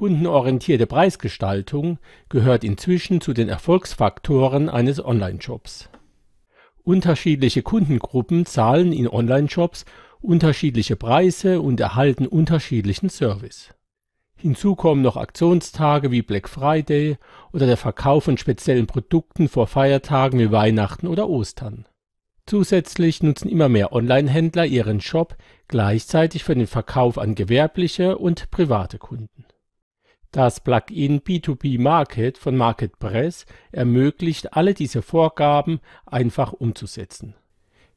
Kundenorientierte Preisgestaltung gehört inzwischen zu den Erfolgsfaktoren eines Online-Shops. Unterschiedliche Kundengruppen zahlen in Online-Shops unterschiedliche Preise und erhalten unterschiedlichen Service. Hinzu kommen noch Aktionstage wie Black Friday oder der Verkauf von speziellen Produkten vor Feiertagen wie Weihnachten oder Ostern. Zusätzlich nutzen immer mehr Online-Händler ihren Shop gleichzeitig für den Verkauf an gewerbliche und private Kunden das Plugin B2B Market von MarketPress ermöglicht alle diese Vorgaben einfach umzusetzen.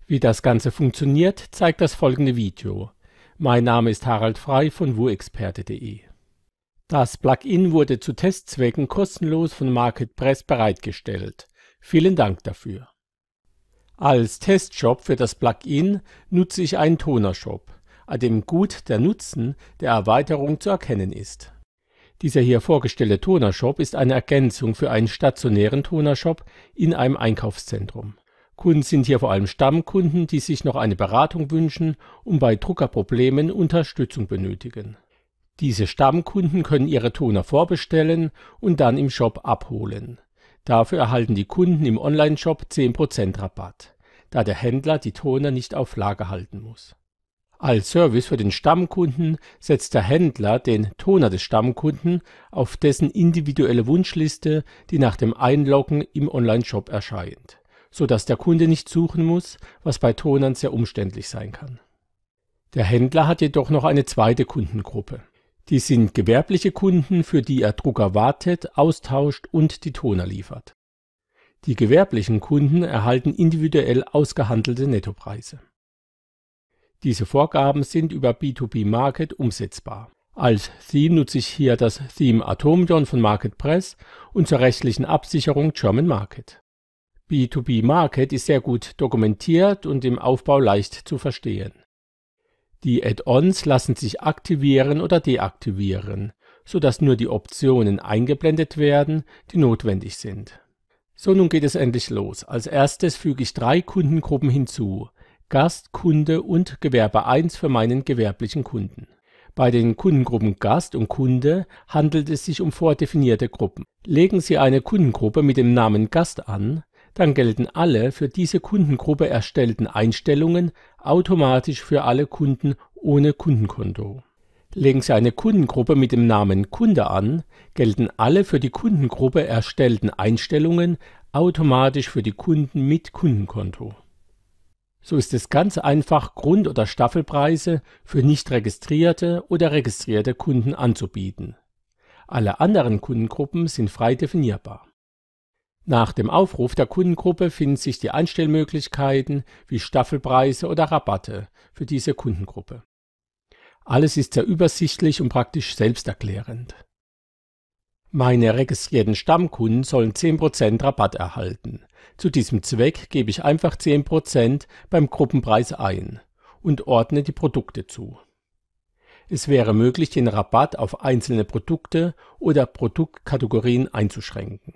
Wie das Ganze funktioniert, zeigt das folgende Video. Mein Name ist Harald Frei von wuexperte.de. Das Plugin wurde zu Testzwecken kostenlos von MarketPress bereitgestellt. Vielen Dank dafür. Als Testshop für das Plugin nutze ich einen Tonershop, an dem gut der Nutzen der Erweiterung zu erkennen ist. Dieser hier vorgestellte Tonershop ist eine Ergänzung für einen stationären Tonershop in einem Einkaufszentrum. Kunden sind hier vor allem Stammkunden, die sich noch eine Beratung wünschen und bei Druckerproblemen Unterstützung benötigen. Diese Stammkunden können ihre Toner vorbestellen und dann im Shop abholen. Dafür erhalten die Kunden im Onlineshop 10% Rabatt, da der Händler die Toner nicht auf Lager halten muss als Service für den Stammkunden setzt der Händler den Toner des Stammkunden auf dessen individuelle Wunschliste, die nach dem Einloggen im Online-Shop erscheint, so dass der Kunde nicht suchen muss, was bei Tonern sehr umständlich sein kann. Der Händler hat jedoch noch eine zweite Kundengruppe. Die sind gewerbliche Kunden, für die er Drucker wartet, austauscht und die Toner liefert. Die gewerblichen Kunden erhalten individuell ausgehandelte Nettopreise diese Vorgaben sind über B2B Market umsetzbar. Als Theme nutze ich hier das Theme Atomion von MarketPress und zur rechtlichen Absicherung German Market. B2B Market ist sehr gut dokumentiert und im Aufbau leicht zu verstehen. Die Add-ons lassen sich aktivieren oder deaktivieren, sodass nur die Optionen eingeblendet werden, die notwendig sind. So, nun geht es endlich los. Als erstes füge ich drei Kundengruppen hinzu. Gast, Kunde und Gewerbe 1 für meinen gewerblichen Kunden. Bei den Kundengruppen Gast und Kunde handelt es sich um vordefinierte Gruppen. Legen Sie eine Kundengruppe mit dem Namen Gast an, dann gelten alle für diese Kundengruppe erstellten Einstellungen automatisch für alle Kunden ohne Kundenkonto. Legen Sie eine Kundengruppe mit dem Namen Kunde an, gelten alle für die Kundengruppe erstellten Einstellungen automatisch für die Kunden mit Kundenkonto so ist es ganz einfach, Grund- oder Staffelpreise für nicht registrierte oder registrierte Kunden anzubieten. Alle anderen Kundengruppen sind frei definierbar. Nach dem Aufruf der Kundengruppe finden sich die Einstellmöglichkeiten wie Staffelpreise oder Rabatte für diese Kundengruppe. Alles ist sehr übersichtlich und praktisch selbsterklärend. Meine registrierten Stammkunden sollen 10% Rabatt erhalten. Zu diesem Zweck gebe ich einfach 10% beim Gruppenpreis ein und ordne die Produkte zu. Es wäre möglich, den Rabatt auf einzelne Produkte oder Produktkategorien einzuschränken.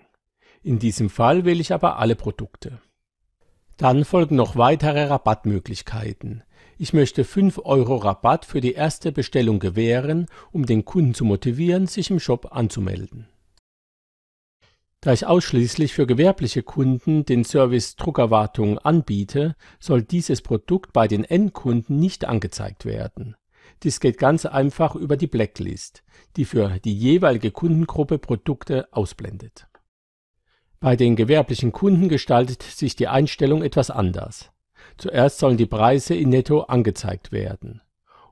In diesem Fall wähle ich aber alle Produkte. Dann folgen noch weitere Rabattmöglichkeiten, ich möchte 5 Euro Rabatt für die erste Bestellung gewähren, um den Kunden zu motivieren, sich im Shop anzumelden. Da ich ausschließlich für gewerbliche Kunden den Service Druckerwartung anbiete, soll dieses Produkt bei den Endkunden nicht angezeigt werden. Dies geht ganz einfach über die Blacklist, die für die jeweilige Kundengruppe Produkte ausblendet. Bei den gewerblichen Kunden gestaltet sich die Einstellung etwas anders. Zuerst sollen die Preise in Netto angezeigt werden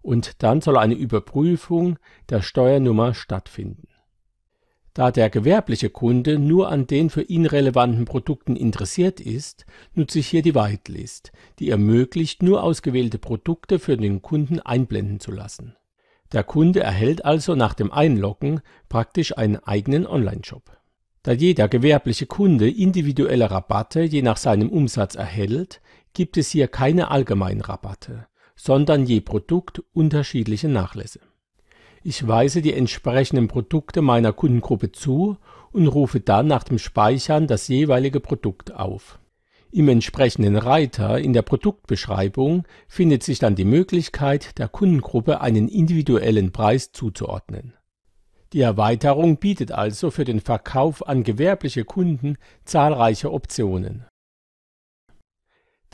und dann soll eine Überprüfung der Steuernummer stattfinden. Da der gewerbliche Kunde nur an den für ihn relevanten Produkten interessiert ist, nutze ich hier die Whitelist, die ermöglicht, nur ausgewählte Produkte für den Kunden einblenden zu lassen. Der Kunde erhält also nach dem Einloggen praktisch einen eigenen Online-Shop. Da jeder gewerbliche Kunde individuelle Rabatte je nach seinem Umsatz erhält, gibt es hier keine allgemeinen Rabatte, sondern je Produkt unterschiedliche Nachlässe. Ich weise die entsprechenden Produkte meiner Kundengruppe zu und rufe dann nach dem Speichern das jeweilige Produkt auf. Im entsprechenden Reiter in der Produktbeschreibung findet sich dann die Möglichkeit, der Kundengruppe einen individuellen Preis zuzuordnen. Die Erweiterung bietet also für den Verkauf an gewerbliche Kunden zahlreiche Optionen.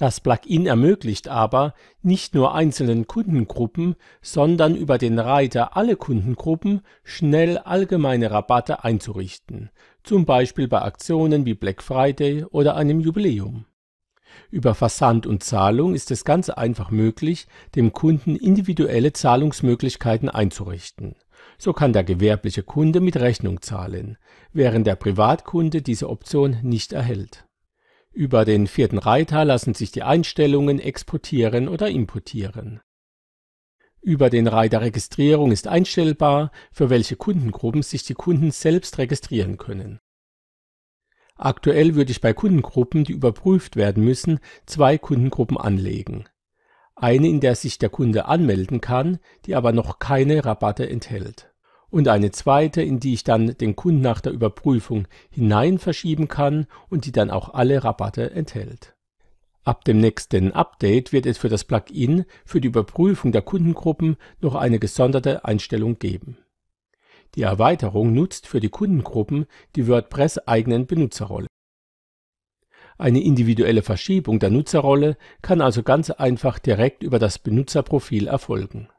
Das Plugin ermöglicht aber, nicht nur einzelnen Kundengruppen, sondern über den Reiter alle Kundengruppen schnell allgemeine Rabatte einzurichten, zum Beispiel bei Aktionen wie Black Friday oder einem Jubiläum. Über Versand und Zahlung ist es ganz einfach möglich, dem Kunden individuelle Zahlungsmöglichkeiten einzurichten. So kann der gewerbliche Kunde mit Rechnung zahlen, während der Privatkunde diese Option nicht erhält über den vierten Reiter lassen sich die Einstellungen exportieren oder importieren. Über den Reiter Registrierung ist einstellbar, für welche Kundengruppen sich die Kunden selbst registrieren können. Aktuell würde ich bei Kundengruppen, die überprüft werden müssen, zwei Kundengruppen anlegen. Eine, in der sich der Kunde anmelden kann, die aber noch keine Rabatte enthält und eine zweite, in die ich dann den Kunden nach der Überprüfung hinein verschieben kann und die dann auch alle Rabatte enthält. Ab dem nächsten Update wird es für das Plugin für die Überprüfung der Kundengruppen noch eine gesonderte Einstellung geben. Die Erweiterung nutzt für die Kundengruppen die WordPress-eigenen Benutzerrolle. Eine individuelle Verschiebung der Nutzerrolle kann also ganz einfach direkt über das Benutzerprofil erfolgen.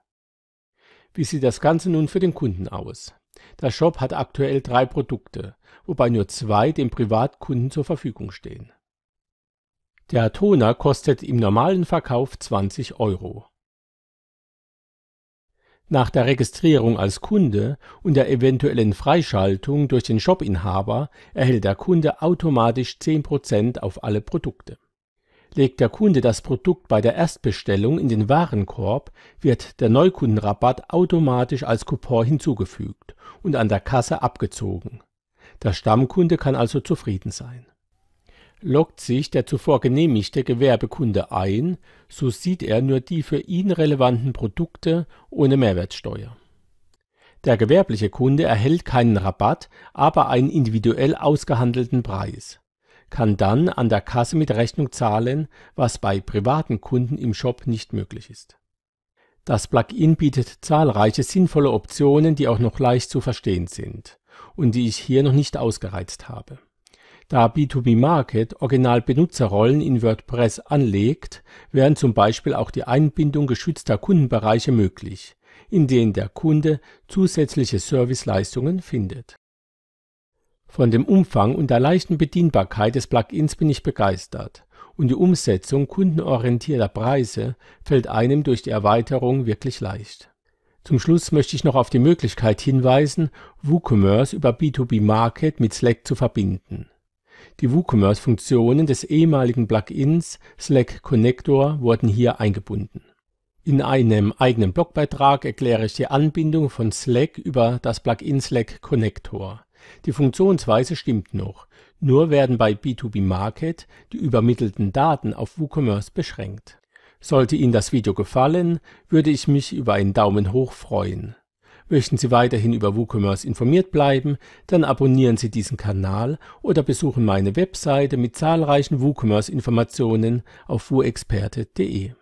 Wie sieht das Ganze nun für den Kunden aus? Der Shop hat aktuell drei Produkte, wobei nur zwei dem Privatkunden zur Verfügung stehen. Der Toner kostet im normalen Verkauf 20 Euro. Nach der Registrierung als Kunde und der eventuellen Freischaltung durch den Shopinhaber erhält der Kunde automatisch 10% auf alle Produkte Legt der Kunde das Produkt bei der Erstbestellung in den Warenkorb, wird der Neukundenrabatt automatisch als Coupon hinzugefügt und an der Kasse abgezogen. Der Stammkunde kann also zufrieden sein. Lockt sich der zuvor genehmigte Gewerbekunde ein, so sieht er nur die für ihn relevanten Produkte ohne Mehrwertsteuer. Der gewerbliche Kunde erhält keinen Rabatt, aber einen individuell ausgehandelten Preis kann dann an der Kasse mit Rechnung zahlen, was bei privaten Kunden im Shop nicht möglich ist. Das Plugin bietet zahlreiche sinnvolle Optionen, die auch noch leicht zu verstehen sind und die ich hier noch nicht ausgereizt habe. Da B2B Market original Benutzerrollen in WordPress anlegt, wären zum Beispiel auch die Einbindung geschützter Kundenbereiche möglich, in denen der Kunde zusätzliche Serviceleistungen findet von dem Umfang und der leichten Bedienbarkeit des Plugins bin ich begeistert und die Umsetzung kundenorientierter Preise fällt einem durch die Erweiterung wirklich leicht. Zum Schluss möchte ich noch auf die Möglichkeit hinweisen, WooCommerce über B2B Market mit Slack zu verbinden. Die WooCommerce-Funktionen des ehemaligen Plugins Slack Connector wurden hier eingebunden. In einem eigenen Blogbeitrag erkläre ich die Anbindung von Slack über das Plugin Slack Connector. Die Funktionsweise stimmt noch, nur werden bei B2B Market die übermittelten Daten auf WooCommerce beschränkt. Sollte Ihnen das Video gefallen, würde ich mich über einen Daumen hoch freuen. Möchten Sie weiterhin über WooCommerce informiert bleiben, dann abonnieren Sie diesen Kanal oder besuchen meine Webseite mit zahlreichen WooCommerce-Informationen auf woexperte.de.